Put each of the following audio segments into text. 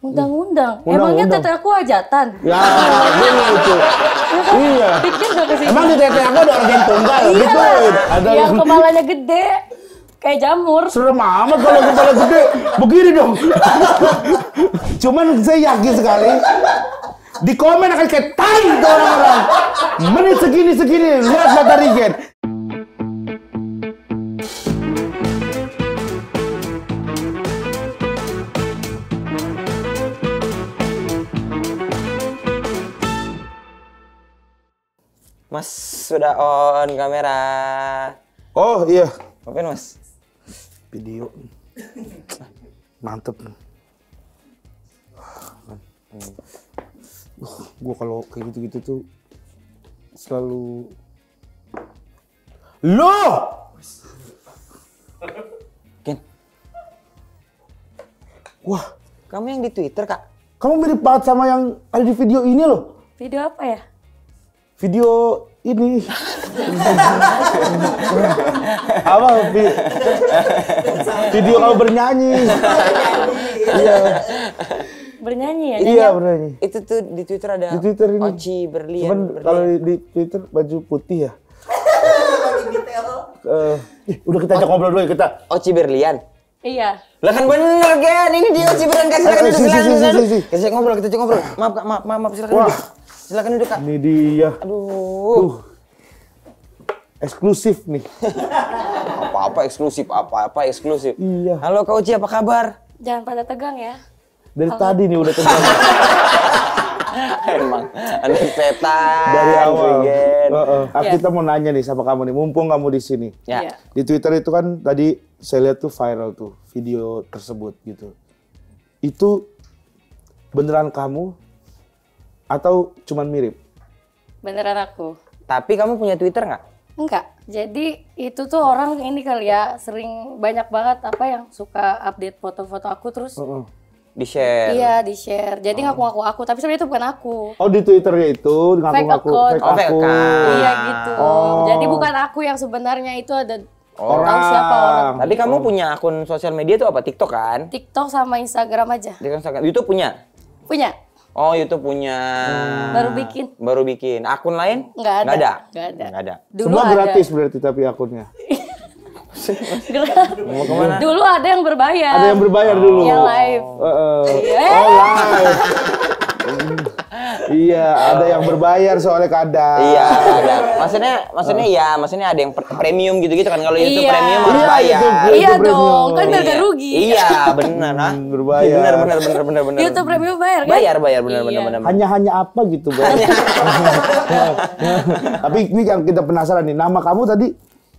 Undang-undang. Emangnya undang. aku ajatan? Ya, ini lucu. Iya. iya. Pikir gak kesini. Emang di tete aku ada organ tunggal iya. gitu. Ada yang kepalanya gede. Kayak jamur. Serem amat kalau kepala gede. Begini dong. Cuman saya yakin sekali di komen akan kayak tai orang-orang. Menit segini segini lihat mata Regen. Mas sudah on kamera. Oh iya. Apain mas? Video. Mantep. Uh, gue kalau kayak gitu-gitu tuh selalu lo Ken wah kamu yang di Twitter kak kamu mirip banget sama yang ada di video ini loh video apa ya video ini apa vi video kau bernyanyi iya bernyanyi ya iya bernyanyi itu tuh di twitter ada di twitter ini Oci Berlian cuman Berlian. kalau di twitter baju putih ya uh, udah kita ajak ngobrol dulu ya kita Oci Berlian Iya. Lah kan bener gen ini dia Oci Berlian kasih eh, silakan duduk silakan duduk. Kasih ngobrol, kita ngobrol. Maaf Kak, maaf maaf, maaf silakan duduk. Silakan duduk, Kak. Ini dia. Aduh. Uh. Eksklusif nih. apa-apa eksklusif, apa-apa eksklusif. Iya. Halo Kak Uci, apa kabar? Jangan pada tegang ya. Dari Halo. tadi nih udah tegang. Emang aneh setan. Dari awal. Uh, uh. Yeah. Kita mau nanya nih sama kamu nih, mumpung kamu di sini. Yeah. Iya. Di Twitter itu kan tadi saya lihat tuh viral tuh video tersebut gitu. Itu beneran kamu atau cuman mirip? Beneran aku. Tapi kamu punya Twitter nggak? Enggak. Jadi itu tuh orang ini kali ya sering banyak banget apa yang suka update foto-foto aku terus mm di share. Iya, di share. Jadi ngaku oh. ngaku-ngaku aku, tapi sebenarnya itu bukan aku. Oh, di Twitternya itu ngaku-ngaku fake, fake, oh, fake aku. Account. Iya gitu. Oh. Jadi bukan aku yang sebenarnya itu ada orang. Tahu siapa orang. Tapi kamu kamu gitu. punya akun sosial media itu apa? TikTok kan? TikTok sama Instagram aja. Instagram. YouTube punya? Punya. Oh, YouTube punya. Hmm. Baru bikin. Baru bikin. Akun lain? Enggak ada. Enggak ada. Enggak ada. Nggak ada. Dulu Semua ada. berarti tapi akunnya. gratis. Dulu ada yang berbayar. Ada yang berbayar dulu. Yang live. Uh, uh. oh live. iya, ada yang berbayar soalnya kadang. Iya, ada. Maksudnya maksudnya ya, maksudnya ada yang premium gitu-gitu kan. Kalau itu iya. premium harus iya, bayar. Itu, iya premium. dong, kan enggak iya. rugi. Iya, benar ha. Ah. Berbayar. Benar benar benar benar benar. YouTube premium bayar kan? Bayar bayar benar benar iya. benar. Hanya hanya apa gitu, Bro. Tapi ini yang kita penasaran nih, nama kamu tadi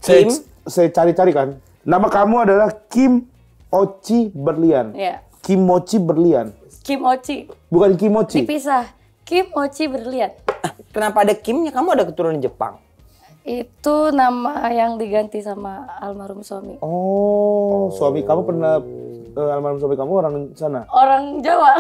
Kim saya cari-cari kan. Nama kamu adalah Kim Ochi Berlian. Iya. Kim Ochi Berlian. Kim Ochi. Bukan Kim Ochi. Dipisah. Kim Ochi Berlian. Ah, kenapa ada Kimnya? Kamu ada keturunan Jepang? Itu nama yang diganti sama almarhum suami. Oh, suami kamu pernah uh, almarhum suami kamu orang sana? Orang Jawa.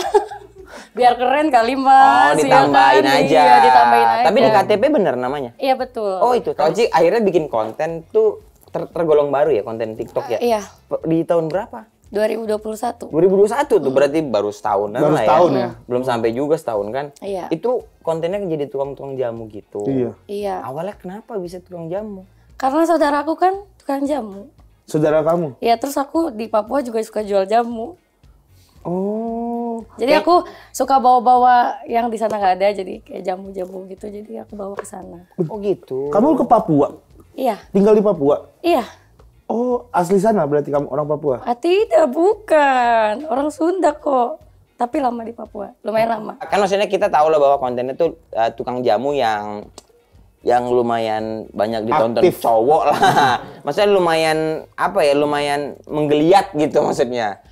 Biar keren kali mas. Oh, iya ditambahin ya kan? aja. Iya, ditambahin aja. Tapi di KTP bener namanya? Iya betul. Oh itu. Oci akhirnya bikin konten tuh ter tergolong baru ya konten TikTok ya? Uh, iya. Di tahun berapa? 2021. 2021 tuh hmm. berarti baru setahunan baru lah ya. setahun ya. ya. Belum sampai juga setahun kan. Iya. Itu kontennya jadi tukang-tukang jamu gitu. Iya. Iya. Awalnya kenapa bisa tukang jamu? Karena saudara aku kan tukang jamu. Saudara kamu? Iya, terus aku di Papua juga suka jual jamu. Oh. Jadi eh. aku suka bawa-bawa yang di sana nggak ada jadi kayak jamu-jamu gitu. Jadi aku bawa ke sana. Oh gitu. Kamu ke Papua? Iya. Tinggal di Papua? Iya. Oh, asli sana berarti kamu orang Papua? Ah, tidak, bukan. Orang Sunda kok. Tapi lama di Papua, lumayan lama. Kan maksudnya kita tahu lah bahwa kontennya tuh uh, tukang jamu yang yang lumayan banyak ditonton Aktif. cowok lah. maksudnya lumayan apa ya? Lumayan menggeliat gitu maksudnya.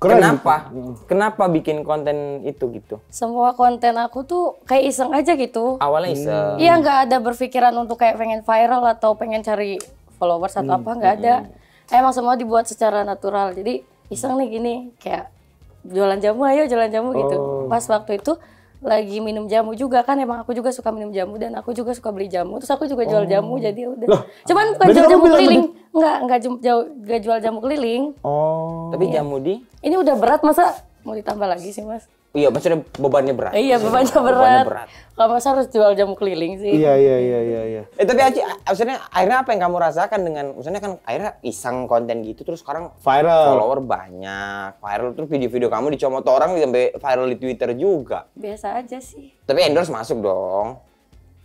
Keren. Kenapa? Hmm. Kenapa bikin konten itu gitu? Semua konten aku tuh kayak iseng aja gitu. Awalnya iseng. Iya nggak ada berpikiran untuk kayak pengen viral atau pengen cari followers atau hmm. apa nggak ada hmm, hmm. emang semua dibuat secara natural jadi iseng nih gini kayak jualan jamu ayo jualan jamu gitu. oh. gitu pas waktu itu lagi minum jamu juga kan emang aku juga suka minum jamu dan aku juga suka beli jamu terus aku juga jual oh. jamu jadi udah Loh, cuman bukan jual jamu keliling enggak nggak jauh jual jamu keliling oh tapi ya. jamu di ini udah berat masa mau ditambah lagi sih mas Iya, maksudnya bebannya berat. Iya, bebannya berat. Kalau masa harus jual jamu keliling sih. Iya, iya, iya, iya, iya. Eh, tapi Aci, maksudnya akhirnya apa yang kamu rasakan dengan maksudnya kan akhirnya iseng konten gitu terus sekarang viral. Follower banyak, viral terus video-video kamu dicomot orang sampai viral di Twitter juga. Biasa aja sih. Tapi endorse masuk dong.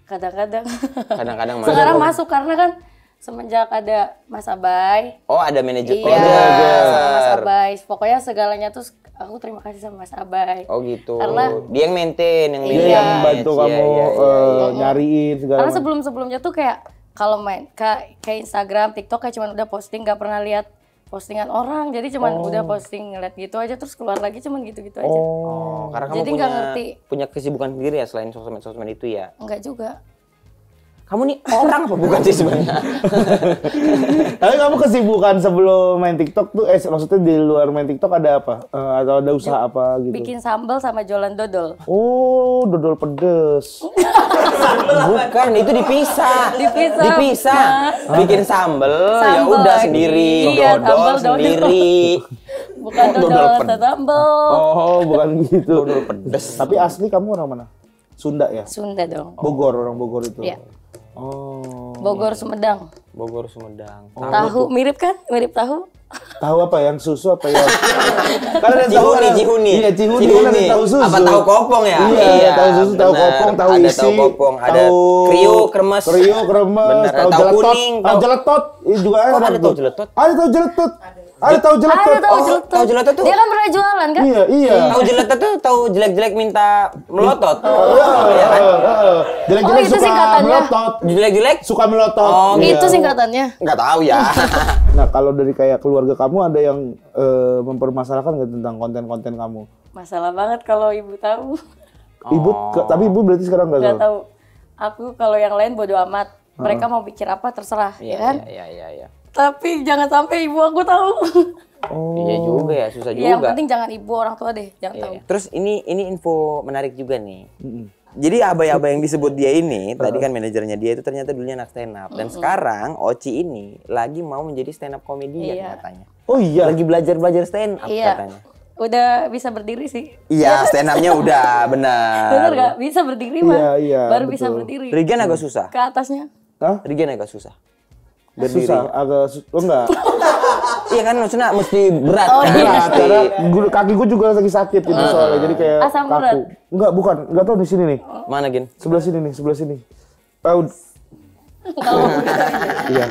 Kadang-kadang. Kadang-kadang masuk. Sekarang masuk karena kan semenjak ada Mas Abai. Oh, ada manajer. Iya, oh, ada. Mas Abai. Pokoknya segalanya tuh aku terima kasih sama Mas Abai. Oh gitu. Karena dia yang maintain, yang dia Iya, yang bantu iya, kamu iya, iya, uh, iya. nyariin segala. Karena sebelum-sebelumnya tuh kayak kalau main kayak, kayak Instagram, TikTok kayak cuman udah posting nggak pernah lihat postingan orang. Jadi cuman oh. udah posting ngeliat gitu aja terus keluar lagi cuman gitu-gitu aja. Oh, oh karena kamu jadi punya, ngerti. punya kesibukan sendiri ya selain sosmed-sosmed itu ya? Enggak juga kamu nih orang apa bukan sih sebenarnya? Tapi kamu kesibukan sebelum main TikTok tuh, eh maksudnya di luar main TikTok ada apa? Uh, atau ada usaha apa gitu? Bikin sambal sama jualan dodol. Oh, dodol pedes. bukan, itu dipisah. Dipisah. Dipisah. Mas. Bikin sambal, sambal ya udah sendiri, iya, dodol, sambal, sendiri. Bukan dodol, dodol sambal. Oh, bukan gitu. Dodol pedes. Tapi asli kamu orang mana? Sunda ya? Sunda dong. Bogor, orang Bogor itu. Iya. Oh. Bogor Sumedang. Bogor Sumedang. Oh. Tahu mirip kan? Mirip tahu? Tahu apa yang susu apa ya? Karena yang tahu cihuni, cihuni. Kan? Iya, cihuni, cihuni. Kan tahu susu. Apa tahu kopong ya? Iya, iya tahu susu, bener. tahu kopong, tahu ada isi. Tahu kopong, ada kriuk, kremes. Kriuk, kremes, bener. tahu, jeletot. kuning, tahu jeletot. Ini juga ada. Kok ada tahu jeletot? Ada tahu jeletot. Ada ada tahu jeletot. Ada tahu jeletot. Oh, tuh. Dia kan pernah jualan kan? Iya, iya. Tahu jelek tuh tahu jelek-jelek minta melotot. Oh, oh, oh, iya kan? Jelek-jelek suka melotot. Jelek-jelek suka melotot. Oh, itu gitu. singkatannya. Enggak tahu ya. Nah, kalau dari kayak keluarga kamu ada yang uh, mempermasalahkan nggak tentang konten-konten kamu? Masalah banget kalau ibu tahu. Ibu, tapi ibu berarti sekarang nggak tahu. tahu. Aku kalau yang lain bodo amat. Mereka mau pikir apa terserah, iya, ya kan? Iya, iya, iya. iya tapi jangan sampai ibu aku tahu. Oh. Iya juga ya, susah iya, juga. Yang penting jangan ibu orang tua deh, jangan yeah. tahu. Iya. Terus ini ini info menarik juga nih. Jadi abah-abah yang disebut dia ini, uh. tadi kan manajernya dia itu ternyata dulunya anak stand up. Dan uh -uh. sekarang Oci ini lagi mau menjadi stand up komedian iya. katanya. Oh iya? Lagi belajar-belajar stand up iya. katanya. Udah bisa berdiri sih. Iya, stand up-nya udah, benar. Benar gak? Bisa berdiri mah. Iya, iya, Baru betul. bisa berdiri. Regen agak susah. Ke atasnya. Hah? Regen agak susah berdiri. Susah, agak su oh, enggak. iya kan maksudnya mesti berat. Oh, kan? iya. berat karena iya. kaki gue juga lagi sakit gitu uh, soalnya. Jadi kayak Asam kaku. Berat. Enggak, bukan. Enggak tahu di sini nih. Mana, Gin? Sebelah sini nih, sebelah sini. Tahu. iya.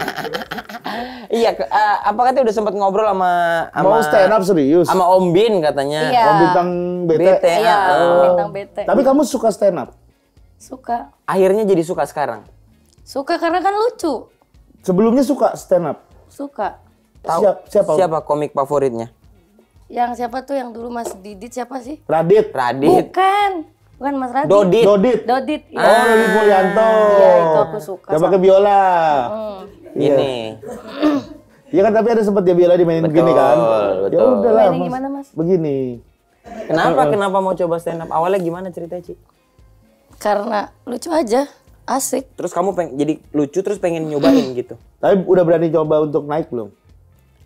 Iya, uh, eh, apa katanya udah sempat ngobrol sama, sama mau stand up serius sama Om Bin katanya. Iya. Om bintang BT. BT ah. iya, oh. bintang BT. Tapi kamu suka stand up? Suka. Akhirnya jadi suka sekarang. Suka karena kan lucu. Sebelumnya suka stand up? Suka. Tahu siapa, siapa? Siapa komik favoritnya? Yang siapa tuh yang dulu Mas Didit siapa sih? Radit. Radit. Bukan. Bukan Mas Radit. Dodit. Dodit. Dodit. Oh, ah. Dodit Mulyanto. Iya, itu aku suka. Coba pakai biola. Hmm. Ini. Iya kan tapi ada sempat dia biola dimainin begini kan. Ya betul. Ya udah lah. gimana Mas? Begini. Kenapa? Eh, eh. Kenapa mau coba stand up? Awalnya gimana ceritanya, Ci? Karena lucu aja Asik. Terus kamu pengen jadi lucu terus pengen nyobain mm. gitu. Tapi udah berani coba untuk naik belum?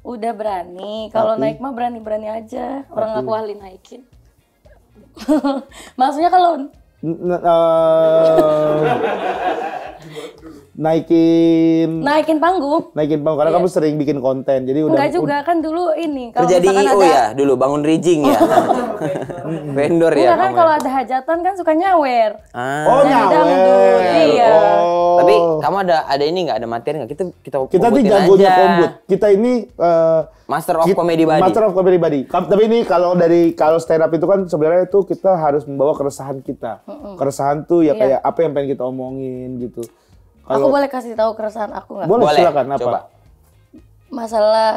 Udah berani. Kalau naik mah berani-berani aja. Orang Tapi... aku ahli naikin. Maksudnya kalau eh, naikin naikin panggung naikin panggung karena yeah. kamu sering bikin konten jadi udah enggak juga kan dulu ini kalau kerja di IO ada... ya dulu bangun rijing ya vendor ya kan ya. kalau ada hajatan kan suka nyawer ah. oh nyawer iya oh. tapi kamu ada ada ini nggak ada materi nggak kita kita kita tuh jagonya aja. kita ini uh, master of comedy body master of comedy body tapi ini kalau dari kalau stand up itu kan sebenarnya itu kita harus membawa keresahan kita keresahan tuh ya iya. kayak yeah. apa yang pengen kita omongin gitu Aku boleh kasih tahu keresahan aku nggak? Boleh, boleh, silakan. Apa? Coba. Masalah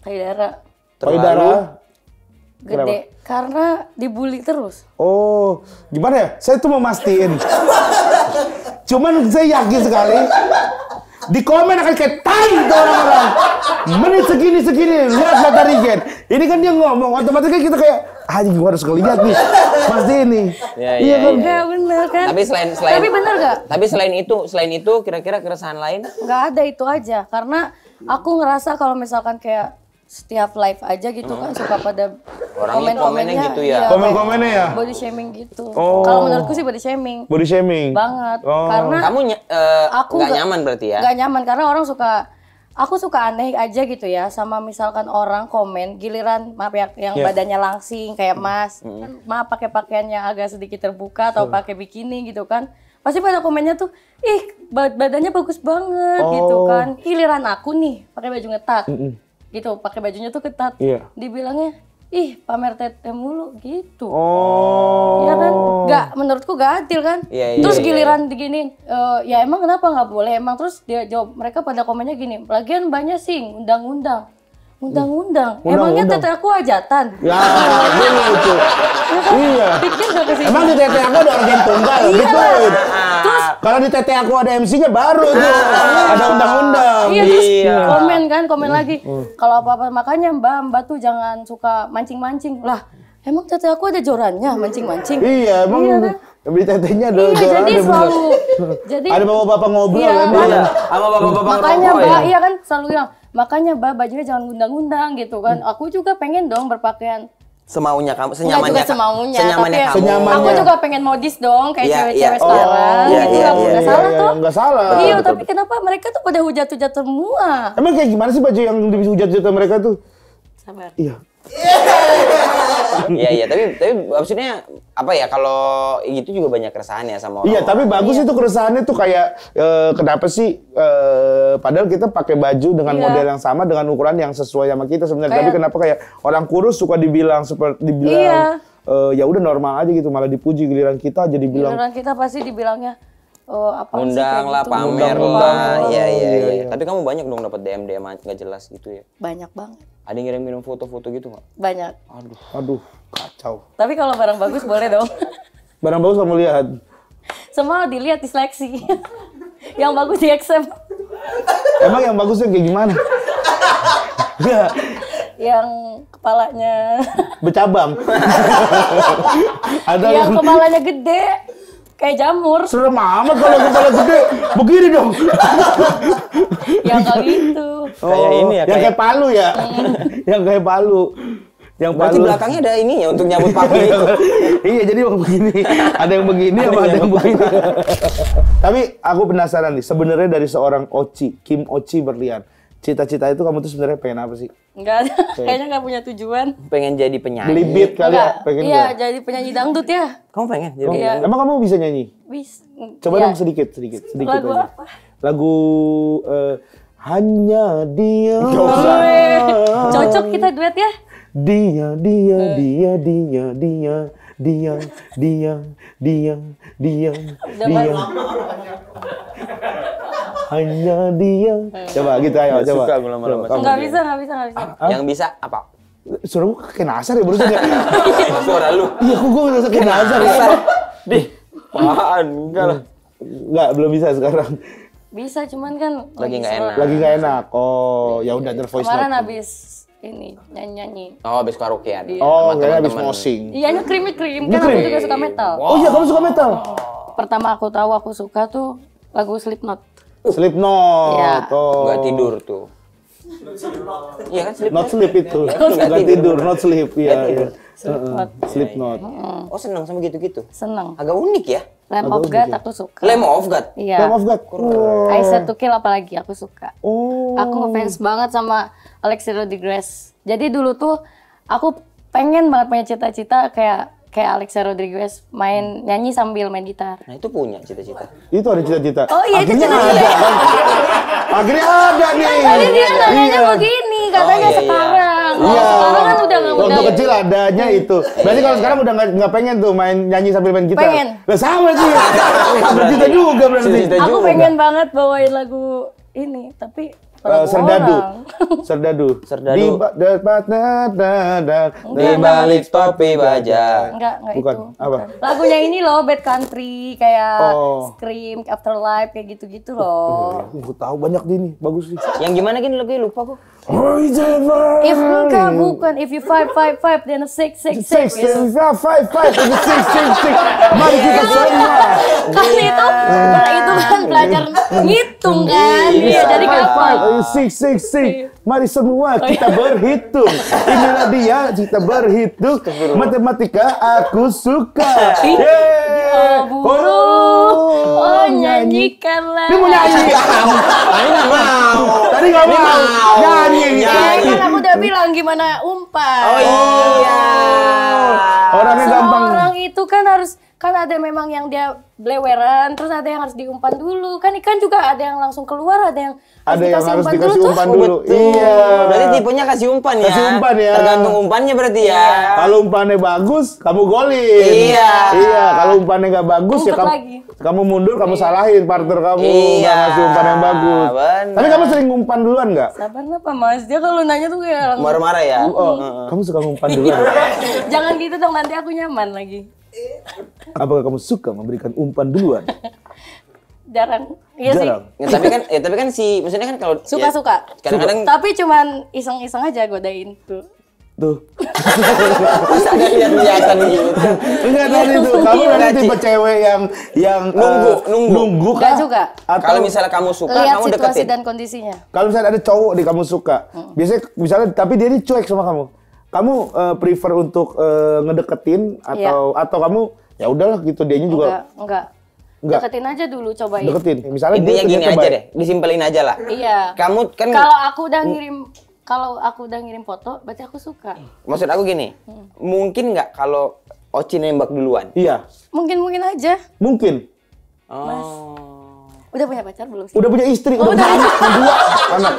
payudara. Payudara gede Kenapa? karena dibully terus. Oh, gimana ya? Saya tuh mau mastiin. Cuman saya yakin sekali di komen akan kayak tai orang-orang. Menit segini segini lihat mata Regen. Ini kan dia ngomong otomatis kan kita kayak anjing gue harus ngeliat nih pasti ini ya, iya ya, kan iya. Ya, bener kan tapi selain selain tapi bener gak tapi selain itu selain itu kira-kira keresahan lain nggak ada itu aja karena aku ngerasa kalau misalkan kayak setiap live aja gitu hmm. kan suka pada orang komen komennya gitu ya. Iya, komen komennya ya. Body shaming gitu. Oh. Kalau menurutku sih body shaming. Body shaming. Banget. Oh. Karena kamu ny uh, aku gak, nyaman berarti ya. Gak nyaman karena orang suka aku suka aneh aja gitu ya sama misalkan orang komen giliran maaf ya yang yeah. badannya langsing kayak Mas, mm. maaf pakai pakaian yang agak sedikit terbuka atau mm. pakai bikini gitu kan. Pasti pada komennya tuh, "Ih, badannya bagus banget." Gitu oh. gitu kan. Giliran aku nih pakai baju ngetat. Mm -mm. Gitu, pakai bajunya tuh ketat. Yeah. Dibilangnya, ih pamer tete mulu gitu. Oh. Ya kan? Gak menurutku gak adil kan yeah, yeah, terus iya, iya. giliran yeah. gini e, eh, ya emang kenapa nggak boleh emang terus dia jawab mereka pada komennya gini lagian banyak sih undang-undang Undang-undang. Emangnya undang. aku aku ajatan? Ya, gini lucu. Ya kan? iya. Emang di teteh aku ada organ tunggal iya. gitu. Terus kalau di teteh aku ada MC-nya baru tuh. Ah. ada undang-undang. Iya, terus iya. komen kan, komen hmm. lagi. Hmm. Kalau apa-apa makanya Mbak, Mbak tuh jangan suka mancing-mancing. Lah, Emang tete aku ada jorannya mancing-mancing? Iya, emang iya, kan? Beli tetenya ada iya, Jadi selalu jadi ada bapak-bapak ngobrol iya, kan iya. sama bapak-bapak Makanya ya? Mbak, iya kan selalu yang makanya Mbak bajunya jangan undang undang gitu kan. Hmm. Aku juga pengen dong berpakaian semaunya kamu senyamannya juga semaunya senyamannya tapi ya, Senyamannya. aku juga pengen modis dong kayak iya, cewek-cewek yeah, oh, sekarang oh, gitu yeah, kan, yeah, nggak yeah, salah yeah, tuh nggak salah iya betul, tapi betul. kenapa mereka tuh pada hujat-hujat semua emang kayak gimana sih baju yang dihujat-hujat mereka tuh sabar iya yeah. Iya iya, tapi tapi maksudnya apa ya kalau gitu juga banyak keresahan ya sama orang. Iya, tapi bagus iya. itu keresahannya tuh kayak e, kenapa sih e, padahal kita pakai baju dengan iya. model yang sama dengan ukuran yang sesuai sama kita sebenarnya. Tapi kenapa kayak orang kurus suka dibilang seperti dibilang iya. e, ya udah normal aja gitu malah dipuji giliran kita jadi bilang. Giliran kita pasti dibilangnya uh, apa undang lah gitu. pamer lah ya ya iya, iya. tapi kamu banyak dong dapat dm dm nggak jelas gitu ya banyak banget ada yang ngirim ngirim foto-foto gitu nggak banyak aduh aduh kacau tapi kalau barang bagus boleh dong barang bagus kamu lihat semua dilihat diseleksi yang bagus di eksem. emang yang bagusnya kayak gimana iya. yang kepalanya bercabang ada yang, yang kepalanya gede kayak jamur. Serem amat kalau kepala gede. Begini dong. ya gitu. kayak gitu. Oh, kayak ini ya. Yang kayak palu ya. Hmm. yang kayak palu. Yang Berarti palu. belakangnya ada ininya untuk nyambut palu iya, itu. iya, jadi yang begini. Ada yang begini ada, ada yang begini. Tapi aku penasaran nih, sebenarnya dari seorang Oci, Kim Oci Berlian cita-cita itu kamu tuh sebenarnya pengen apa sih? Enggak ada. Kayaknya enggak punya tujuan. Pengen jadi penyanyi. Beli beat kali ya, pengen Iya, gak? jadi penyanyi dangdut ya. Kamu pengen jadi. Kamu, oh, iya. Emang kamu bisa nyanyi? Bisa. Coba iya. dong sedikit, sedikit, sedikit Lagu aja. apa? Lagu uh, hanya dia. Cocok kita duet ya? Eh. Dia, dia, dia, dia, dia, dia, dia, dia, dia, dia. dia hanya dia. Coba gitu ayo coba. Suka Enggak bisa, enggak bisa, enggak bisa. Ah, ah? Yang bisa apa? Suara gue kayak Nasar ya baru saja. Ya? Suara lu. Iya, kok gue ngerasa kayak Nasar ya. Dih, apaan? Enggak lah. Enggak, belum bisa sekarang. Bisa, cuman kan lagi nggak enak. Lagi nggak enak. Oh, ya udah tervoice Kemarin habis ini nyanyi-nyanyi. Oh, habis karaokean. Iya. Oh, kayaknya habis mosing. Iya, krimi krim kan aku juga suka metal. Oh iya, kamu suka metal. Pertama aku tahu aku suka tuh lagu Slipknot. Uh. Sleep Iya. tuh Gak tidur tuh. Iya kan sleep not kan? sleep itu. Enggak tidur, not sleep ya. ya. Sleep not. Hmm. Oh, seneng sama gitu-gitu. Seneng. Agak unik ya. Lamb of God ya. aku suka. Lamb of God. Iya. Lamb of God. Wow. I Said to Kill apalagi aku suka. Oh. Aku fans banget sama Alexis Rodriguez. Jadi dulu tuh aku pengen banget punya cita-cita kayak kayak Alexa Rodriguez main hmm. nyanyi sambil main gitar. Nah itu punya cita-cita. Itu ada cita-cita. Oh iya akhirnya itu cita-cita. Ada, akhirnya ada kan nih. Kan tadi dia nanya iya. begini katanya oh, iya, iya, sekarang. Iya. Oh, sekarang kan udah nggak udah. Waktu kecil adanya itu. Berarti kalau sekarang udah nggak pengen tuh main nyanyi sambil main gitar. Pengen. Lah sama sih. Bercita juga berarti. Cita juga. Aku pengen banget bawain lagu ini tapi Uh, serdadu. serdadu, serdadu, serdadu. Di balik topi baja. Enggak, enggak Bukan. itu. Apa? Lagunya ini loh, Bad Country, kayak oh. Scream, Afterlife, kayak gitu-gitu loh. Iya, iya. Gue tahu banyak di ini, bagus sih. Yang gimana gini lagi lupa kok. If bukan bukan, if you five five five then a six six six. Six six five five five then a six six six. Mari kita semua. Iya, iya. Kan itu, itu kan belajar ngitung kan. Iya, iya jadi kapan? Six six six. Mari semua oh, iya. kita berhitung. Inilah dia kita berhitung. Matematika aku suka. Yeay. Oh, oh nyanyikanlah. Ini mau nyanyi. Tadi nggak mau. Tadi nggak mau. Nyanyi. Nyanyi. Kan aku udah bilang gimana umpan. Oh iya. iya kan harus kan ada memang yang dia bleweran terus ada yang harus diumpan dulu kan ikan juga ada yang langsung keluar ada yang ada yang harus umpan dikasih dulu, umpan tuh. dulu oh, Betul. iya berarti tipenya kasih umpan ya kasih umpan ya tergantung umpannya berarti ya iya. kalau umpannya bagus kamu golin iya iya kalau umpannya nggak bagus Umpet ya kamu lagi. kamu mundur kamu iya. salahin partner kamu iya. nggak ngasih umpan yang bagus Bener. tapi kamu sering umpan duluan nggak sabar apa mas dia kalau nanya tuh kayak marah-marah ya oh, oh. kamu suka umpan duluan jangan gitu dong nanti aku nyaman lagi Apakah kamu suka memberikan umpan duluan? Jarang. Iya Jarang. sih. Ya, tapi kan ya tapi kan si maksudnya kan kalau suka-suka. Ya, kadang-kadang tapi cuman iseng-iseng aja godain tuh. Tuh. Tidak ada lihat-lihatan gitu. Enggak iya, tuh. Kamu nanti tipe cewek yang yang eh, nunggu, uh, nunggu. Nunggu kah? Enggak juga. Atau kalau misalnya kamu suka, lihat kamu situasi deketin. dan kondisinya. Kalau misalnya ada cowok di kamu suka, hmm. biasanya misalnya tapi dia ini cuek sama kamu kamu uh, prefer untuk uh, ngedeketin iya. atau yeah. atau kamu ya udahlah gitu dianya juga enggak enggak Enggak. Deketin aja dulu cobain. Deketin. Misalnya Intinya gini aja deh, disimpelin aja lah. Iya. Kamu kan Kalau aku udah ngirim kalau aku udah ngirim foto, berarti aku suka. Maksud aku gini, hmm. mungkin nggak kalau Oci nembak duluan? Iya. Mungkin mungkin aja. Mungkin. Oh. Mas. Udah punya pacar belum sih? Udah punya istri, oh, udah, udah punya anak, dua. Anak.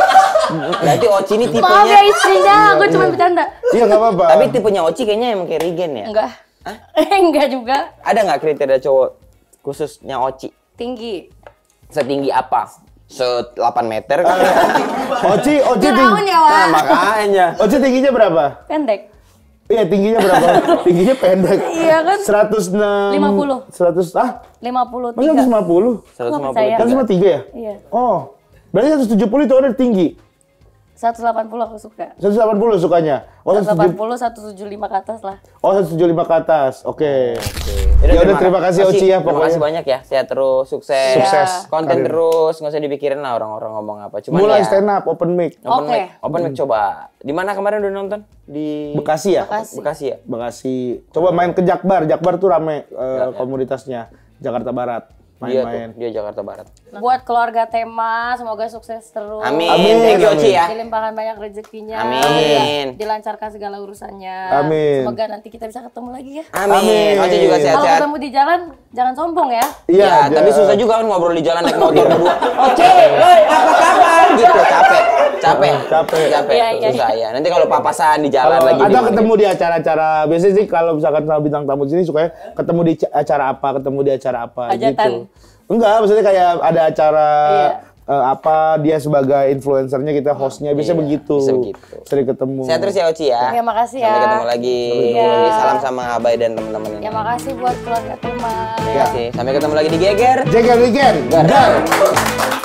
Berarti Oci ini tipenya... Maaf ya istrinya, gue cuma iya. bercanda. Iya nggak apa-apa. Tapi tipenya Oci kayaknya emang kayak Regen ya? Enggak. Hah? Enggak juga. Ada nggak kriteria cowok khususnya Oci? Tinggi. Setinggi apa? Se 8 meter kan? Oci, Oci tinggi. Ya, nah, makanya. Oci tingginya berapa? Pendek. Iya tingginya berapa? tingginya pendek. Iya kan? 150. 100 ah? 50. Masa 150? 150. Kan cuma 3 ya? Iya. Oh. Berarti 170 itu ada tinggi. 180 aku suka. 180 sukanya. Oh, 180 175 ke atas lah. Oh, 175 ke atas. Oke. Okay. Okay. Ya udah terima kasih Oci ya pokoknya. Terima kasih banyak ya. Sehat terus, sukses. Sukses. Konten Karin. terus, nggak usah dipikirin lah orang-orang ngomong apa. Cuma Mulai ya, stand up, open mic. Open okay. mic, open mic hmm. coba. Di mana kemarin udah nonton? Di Bekasi ya? Bekasi, Bekasi ya? Bekasi. Coba main ke Jakbar. Jakbar tuh rame uh, komunitasnya Jakarta Barat. Iya main-main. Dia, tuh, dia Jakarta Barat. Buat keluarga tema, semoga sukses terus. Amin. Amin. Thank you, Oci ya. Dilimpahkan banyak rezekinya. Amin. Iya, dilancarkan segala urusannya. Amin. Semoga nanti kita bisa ketemu lagi ya. Amin. Amin. Oci juga sehat-sehat. Kalau ketemu di jalan, jangan sombong ya. Iya, ya, tapi susah juga kan ngobrol di jalan naik motor berdua. Oke. woi, apa kabar? Gitu, capek. Capek. Capek. Capek. Ya, ya. Susah ya. Nanti kalau papasan di jalan lagi. Atau ketemu di acara-acara, biasanya sih kalau misalkan sama bintang tamu sini sukanya ketemu di acara apa, ketemu di acara apa Ajatan. gitu. Enggak, maksudnya kayak ada acara iya. uh, apa dia sebagai influencernya kita hostnya bisa iya, begitu. Bisa begitu. Sering ketemu. Saya terus ya Oci ya. Iya, ya makasih ya. Sampai ketemu lagi. Iya. lagi. Salam sama Abai dan teman-teman. Ya makasih buat keluarga terima. Ya. Sampai ketemu lagi di Geger. Geger Geger. Geger. Gar.